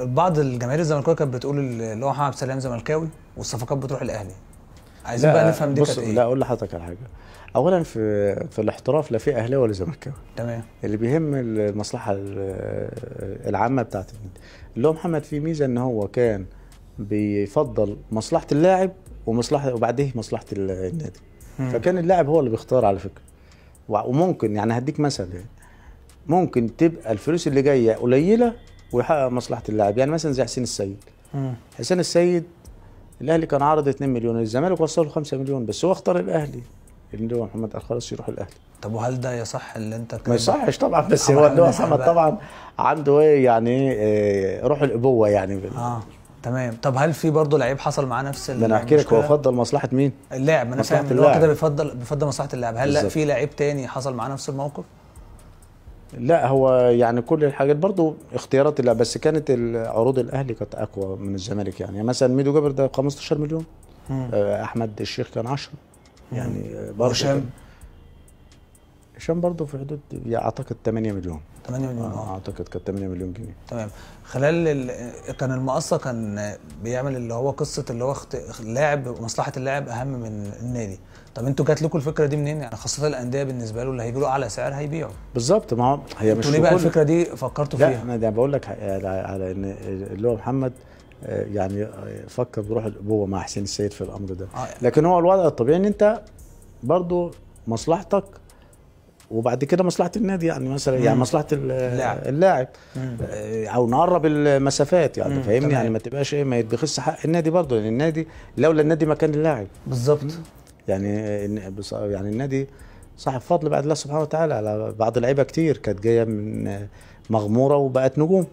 بعض الجماهير الزمالكاويه كانت بتقول اللي هو محمد السلام زملكاوي والصفقات بتروح الاهلي عايزين بقى نفهم دي كانت ايه لا اقول لحضرتك على حاجه اولا في في الاحتراف لا في اهلاوي ولا زملكاوي تمام اللي بيهم المصلحه العامه بتاعت النادي اللي هو محمد فيه ميزه ان هو كان بيفضل مصلحه اللاعب ومصلحه وبعديه مصلحه النادي فكان اللاعب هو اللي بيختار على فكره وممكن يعني هديك مثل يعني ممكن تبقى الفلوس اللي جايه قليله ويحقق مصلحه اللاعب يعني مثلا زي حسين السيد مم. حسين السيد الاهلي كان عرض 2 مليون الزمالك وصله 5 مليون بس هو اختار الاهلي اللي هو محمد خلاص يروح الاهلي طب وهل ده يصح اللي انت ما يصحش طبعا بس هو اللي هو محمد طبعا عنده ايه يعني ايه روح الابوه يعني بال... اه تمام طب هل في برضه لعيب حصل معاه نفس ده انا احكي لك هو فضل مصلحه مين اللاعب انا فاهم هو كده بيفضل بيفضل مصلحه اللاعب هل لا في لعيب تاني حصل معاه نفس الموقف لا هو يعني كل الحاجات برضو اختيارات لا بس كانت عروض الاهلي كانت اقوى من الزمالك يعني, يعني مثلا ميدو جابر ده 15 مليون مم. آه، احمد الشيخ كان 10 يعني آه، برضه هشام برضه في حدود اعتقد 8 مليون 8 مليون آه،, اه اعتقد كانت 8 مليون جنيه تمام خلال ال... كان المقصه كان بيعمل اللي هو قصه اللي هو اخت... اللاعب ومصلحه اللاعب اهم من النادي طب انتوا جات لكم الفكره دي منين يعني خاصه الانديه بالنسبه له اللي هيجي له اعلى سعر هيبيعه بالظبط ما هي مش انتوا ليه بقى الفكره دي فكرتوا فيها؟ لا انا بقول لك على ان اللي هو محمد آه، يعني آه، فكر بروح الابوه مع حسين السيد في الامر ده لكن هو الوضع الطبيعي ان انت برضه مصلحتك وبعد كده مصلحه النادي يعني مثلا يعني مصلحه اللاعب آه، او نقرب المسافات يعني فاهمني يعني ما تبقاش ايه ما يتبخس حق النادي برضه لان النادي لولا النادي ما كان اللاعب بالظبط يعني يعني النادي صاحب فضل بعد الله سبحانه وتعالى على بعض لعيبه كتير كانت جايه من مغموره وبقت نجوم